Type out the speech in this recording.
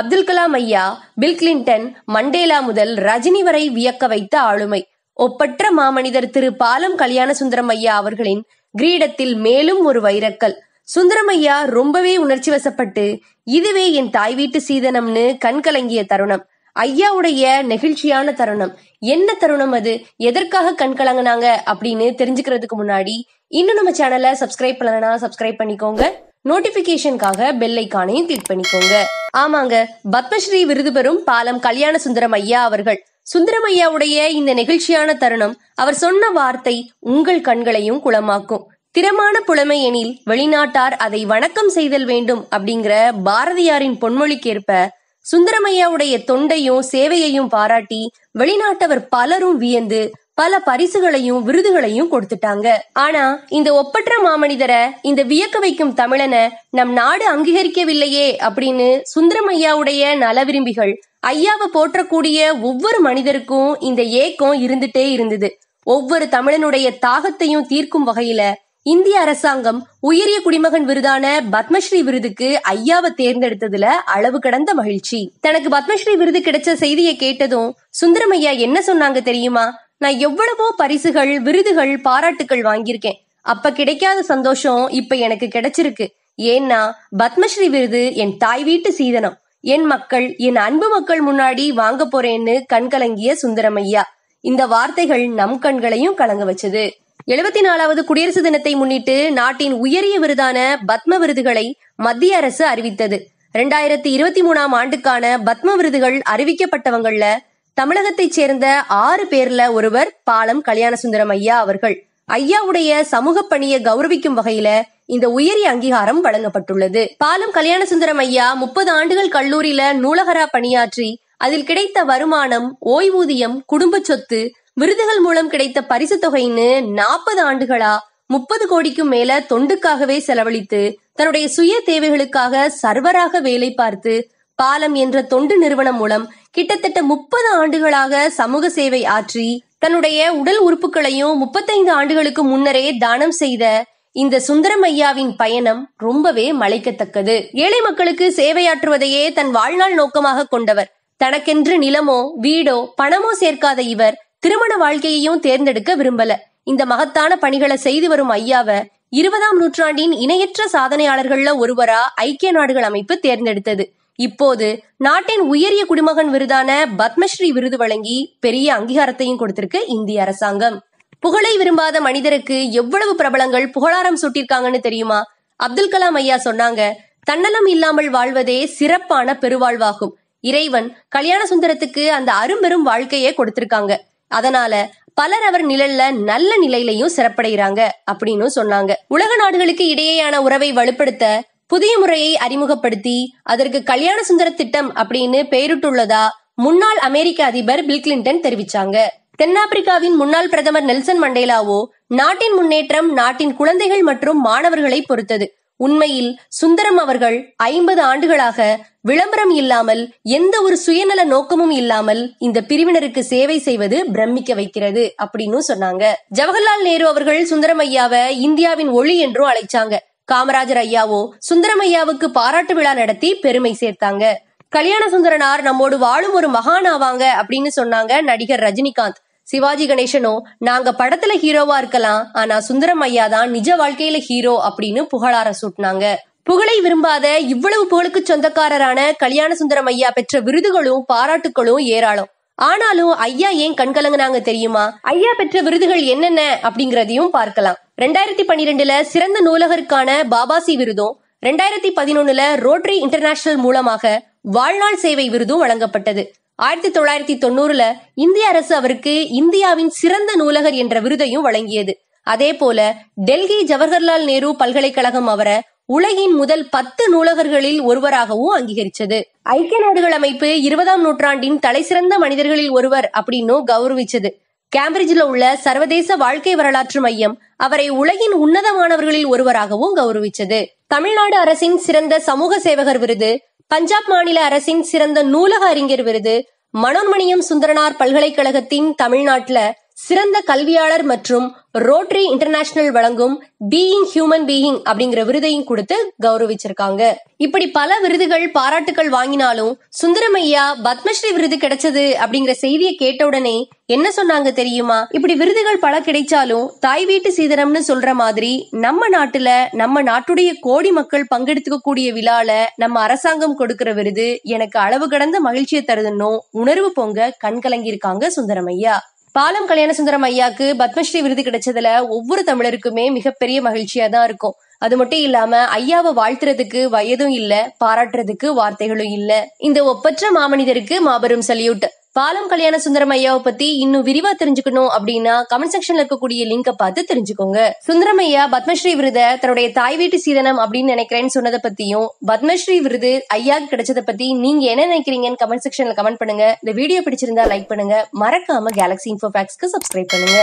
அப்துல் கலாம் ஐயா bill Clinton Mandela முதல் ரஜினி வரை வியக்க வைத்த ஆளுமை ஒப்பற்ற மாமனிதர் திரு பாலம் கல்யாண சுந்தரம் ஐயா அவர்களின் கிரீடத்தில் மேலும் ஒரு வைரக்கல் சுந்தரமையா ரொம்பவே உணர்ச்சி வசப்பட்டு இதுவே என் தாய் வீட்டு சீதனம்னு கண்கலங்கிய தருணம் ஐயாவுடைய நெகிழ்ச்சியான தருணம் என்ன தருணம் அது எதற்காக கண்கலங்கினாங்க அப்படின்னு தெரிஞ்சுக்கிறதுக்கு முன்னாடி இன்னும் நம்ம சேனலை சப்ஸ்கிரைப் பண்ணலன்னா சப்ஸ்கிரைப் பண்ணிக்கோங்க நோட்டிபிகேஷனுக்காக பெல்லைக்கானையும் கிளிக் பண்ணிக்கோங்க ஆமாங்க பத்மஸ்ரீ விருது பெறும் பாலம் கல்யாண சுந்தரம் ஐயா அவர்கள் சுந்தரமையாவுடைய இந்த நெகிழ்ச்சியான தருணம் அவர் சொன்ன வார்த்தை உங்கள் கண்களையும் குளமாக்கும் திறமான புலமை எனில் வெளிநாட்டார் அதை வணக்கம் செய்தல் வேண்டும் அப்படிங்கிற பாரதியாரின் பொன்மொழிக்கேற்ப சுந்தரமையாவுடைய தொண்டையும் சேவையையும் பாராட்டி வெளிநாட்டவர் பலரும் வியந்து பல பரிசுகளையும் விருதுகளையும் கொடுத்துட்டாங்க ஆனா இந்த ஒப்பற்ற மாமனிதரை இந்த வியக்க வைக்கும் தமிழனை நம் நாடு அங்கீகரிக்கவில்லையே அப்படின்னு சுந்தரமையாவுடைய நல விரும்பிகள் ஐயாவை போற்றக்கூடிய ஒவ்வொரு மனிதருக்கும் இந்த ஏக்கம் இருந்துட்டே இருந்தது ஒவ்வொரு தமிழனுடைய தாகத்தையும் தீர்க்கும் வகையில இந்திய அரசாங்கம் உயரிய குடிமகன் விருதான பத்மஸ்ரீ விருதுக்கு ஐயாவை தேர்ந்தெடுத்ததுல அளவு கடந்த மகிழ்ச்சி தனக்கு பத்மஸ்ரீ விருது கிடைச்ச செய்தியை கேட்டதும் சுந்தரமையா என்ன சொன்னாங்க தெரியுமா நான் எவ்வளவோ பரிசுகள் விருதுகள் பாராட்டுகள் வாங்கியிருக்கேன் அப்ப கிடைக்காத சந்தோஷம் இப்ப எனக்கு கிடைச்சிருக்கு ஏன்னா பத்மஸ்ரீ விருது என் தாய் வீட்டு சீதனம் என் மக்கள் என் அன்பு மக்கள் முன்னாடி வாங்க போறேன்னு கண்கலங்கிய சுந்தரமையா இந்த வார்த்தைகள் நம் கண்களையும் கலங்க வச்சது எழுபத்தி நாலாவது குடியரசு தினத்தை முன்னிட்டு நாட்டின் உயரிய விருதான பத்ம விருதுகளை மத்திய அரசு அறிவித்தது இரண்டாயிரத்தி இருபத்தி மூணாம் ஆண்டுக்கான பத்ம விருதுகள் அறிவிக்கப்பட்டவங்கள்ல தமிழகத்தைச் சேர்ந்த ஆறு பேர்ல ஒருவர் பாலம் கல்யாண சுந்தரம் ஐயா அவர்கள் ஐயாவுடைய சமூக பணியை கௌரவிக்கும் வகையில இந்த உயரிய அங்கீகாரம் வழங்கப்பட்டுள்ளது பாலம் கல்யாண சுந்தரம் ஐயா முப்பது ஆண்டுகள் கல்லூரியில நூலகரா பணியாற்றி அதில் கிடைத்த வருமானம் ஓய்வூதியம் குடும்ப சொத்து விருதுகள் மூலம் கிடைத்த பரிசு தொகைன்னு நாற்பது ஆண்டுகளா முப்பது கோடிக்கும் மேல தொண்டுக்காகவே செலவழித்து தன்னுடைய சுய தேவைகளுக்காக சர்வராக வேலை பார்த்து பாலம் என்ற தொண்டு நிறுவனம் மூலம் கிட்டத்தட்ட முப்பது ஆண்டுகளாக சமூக சேவை ஆற்றி தன்னுடைய உடல் உறுப்புகளையும் முப்பத்தைந்து ஆண்டுகளுக்கு முன்னரே தானம் செய்த இந்த சுந்தரமையாவின் பயணம் ரொம்பவே மலைக்கத்தக்கது ஏழை மக்களுக்கு சேவையாற்றுவதையே தன் வாழ்நாள் நோக்கமாக கொண்டவர் தனக்கென்று நிலமோ வீடோ பணமோ சேர்க்காத இவர் திருமண வாழ்க்கையையும் தேர்ந்தெடுக்க விரும்பல இந்த மகத்தான பணிகளை செய்து வரும் ஐயாவ இருபதாம் நூற்றாண்டின் இணையற்ற சாதனையாளர்கள்ல ஒருவரா ஐக்கிய நாடுகள் அமைப்பு தேர்ந்தெடுத்தது இப்போது நாட்டின் உயரிய குடிமகன் விருதான பத்மஸ்ரீ விருது வழங்கி பெரிய அங்கீகாரத்தையும் கொடுத்திருக்கு இந்திய அரசாங்கம் புகழை விரும்பாத மனிதருக்கு எவ்வளவு பிரபலங்கள் புகழாரம் சூட்டிருக்காங்கன்னு தெரியுமா அப்துல் கலாம் ஐயா சொன்னாங்க தன்னலம் இல்லாமல் வாழ்வதே சிறப்பான பெருவாழ்வாகும் இறைவன் கல்யாண சுந்தரத்துக்கு அந்த அரும்பெரும் வாழ்க்கையே கொடுத்திருக்காங்க அதனால பலர் அவர் நிழல்ல நல்ல நிலையிலையும் சிறப்படைகிறாங்க அப்படின்னு சொன்னாங்க உலக நாடுகளுக்கு இடையேயான உறவை வலுப்படுத்த புதிய முறையை அறிமுகப்படுத்தி அதற்கு கல்யாண சுந்தர திட்டம் அப்படின்னு பெயரிட்டுள்ளதா முன்னாள் அமெரிக்க அதிபர் பில் கிளின்டன் தெரிவிச்சாங்க தென்னாப்பிரிக்காவின் முன்னாள் பிரதமர் நெல்சன் மண்டேலாவோ நாட்டின் முன்னேற்றம் நாட்டின் குழந்தைகள் மற்றும் மாணவர்களை பொறுத்தது உண்மையில் சுந்தரம் அவர்கள் ஐம்பது ஆண்டுகளாக விளம்பரம் இல்லாமல் எந்த ஒரு சுயநல நோக்கமும் இல்லாமல் இந்த பிரிவினருக்கு சேவை செய்வது பிரமிக்க வைக்கிறது அப்படின்னு சொன்னாங்க ஜவஹர்லால் நேரு அவர்கள் சுந்தரம் ஐயாவை இந்தியாவின் ஒளி என்றும் அழைச்சாங்க காமராஜர் ஐயாவோ சுந்தரம் ஐயாவுக்கு பாராட்டு விழா நடத்தி பெருமை சேர்த்தாங்க கல்யாண சுந்தரனார் நம்மோடு வாழும் ஒரு மகான் ஆவாங்க அப்படின்னு சொன்னாங்க நடிகர் ரஜினிகாந்த் சிவாஜி கணேசனோ நாங்க படத்துல ஹீரோவா இருக்கலாம் ஆனா சுந்தரம் ஐயா தான் நிஜ வாழ்க்கையில ஹீரோ அப்படின்னு புகழார சூட்டினாங்க புகழை விரும்பாத இவ்வளவு புகழுக்கு சொந்தக்காரரான கல்யாண சுந்தரம் ஐயா பெற்ற விருதுகளும் பாராட்டுகளும் ஏராளம் ஆனாலும் ஐயா ஏன் கண்கலங்கினாங்க தெரியுமா ஐயா பெற்ற விருதுகள் என்னென்ன அப்படிங்கறதையும் பார்க்கலாம் ரெண்டாயிரத்தி பன்னிரெண்டுல சிறந்த நூலகருக்கான பாபாசி விருதும் ரெண்டாயிரத்தி பதினொன்னுல ரோட்ரி இன்டர்நேஷனல் மூலமாக வாழ்நாள் சேவை விருதும் வழங்கப்பட்டது ஆயிரத்தி தொள்ளாயிரத்தி தொண்ணூறுல இந்திய அரசு அவருக்கு இந்தியாவின் சிறந்த நூலகர் என்ற விருதையும் வழங்கியது அதே போல டெல்லி ஜவஹர்லால் நேரு பல்கலைக்கழகம் அவரை உலகின் முதல் பத்து நூலகர்களில் ஒருவராகவும் அங்கீகரிச்சது ஐக்கிய நாடுகள் அமைப்பு இருபதாம் நூற்றாண்டின் தலைசிறந்த மனிதர்களில் ஒருவர் அப்படின்னு கௌரவிச்சது கேம்பிரிட்ஜில் உள்ள சர்வதேச வாழ்க்கை வரலாற்று மையம் அவரை உலகின் உன்னதமானவர்களில் ஒருவராகவும் கௌரவிச்சது தமிழ்நாடு அரசின் சிறந்த சமூக சேவகர் விருது பஞ்சாப் மாநில அரசின் சிறந்த நூலக அறிஞர் விருது மனோன்மணியம் சுந்தரனார் பல்கலைக்கழகத்தின் தமிழ்நாட்டில் சிறந்த கல்வியாளர் மற்றும் ரோட்டரி இன்டர்நேஷனல் வழங்கும் பீயிங் ஹியூமன் பீயிங் அப்படிங்கிற விருதையும் கொடுத்து கௌரவிச்சிருக்காங்க இப்படி பல விருதுகள் பாராட்டுகள் வாங்கினாலும் சுந்தரமையா பத்மஸ்ரீ விருது கிடைச்சது அப்படிங்கிற செய்தியை கேட்ட உடனே என்ன சொன்னாங்க தெரியுமா இப்படி விருதுகள் பல கிடைச்சாலும் தாய் வீட்டு சீதனம்னு சொல்ற மாதிரி நம்ம நாட்டுல நம்ம நாட்டுடைய கோடி மக்கள் பங்கெடுத்துக்க கூடிய விழால நம்ம அரசாங்கம் கொடுக்கிற விருது எனக்கு அளவு கடந்த மகிழ்ச்சியை தருதுன்னு உணர்வு பொங்க கண்கலங்கியிருக்காங்க சுந்தரமையா பாலம் கல்யாணசுந்தரம் ஐயாக்கு பத்மஸ்ரீ விருது கிடைச்சதுல ஒவ்வொரு தமிழருக்குமே மிகப்பெரிய மகிழ்ச்சியா தான் இருக்கும் அது மட்டும் இல்லாம ஐயாவை வாழ்த்துறதுக்கு வயதும் இல்ல பாராட்டுறதுக்கு வார்த்தைகளும் இல்ல இந்த ஒப்பற்ற மாமனிதருக்கு மாபெரும் சல்யூட் பாலம் கல்யாண சுந்தரம் ஐயாவை பத்தி இன்னும் விரிவா தெரிஞ்சுக்கணும் அப்படின்னா கமெண்ட் செக்ஷன்ல இருக்கக்கூடிய லிங்க பார்த்து தெரிஞ்சுக்கோங்க சுந்தரம் ஐயா பத்மஸ்ரீ விருத தன்னுடைய தாய் வீட்டு சீதனம் அப்படின்னு நினைக்கிறேன்னு சொன்னதை பத்தியும் பத்மஸ்ரீ விருது ஐயா கிடைச்சதை பத்தி நீங்க என்ன நினைக்கிறீங்கன்னு கமெண்ட் செக்ஷன்ல கமெண்ட் பண்ணுங்க இந்த வீடியோ பிடிச்சிருந்தா லைக் பண்ணுங்க மறக்காம கேலக்சி இன்ஃபோபேக்ஸ்க்கு சப்ஸ்கிரைப் பண்ணுங்க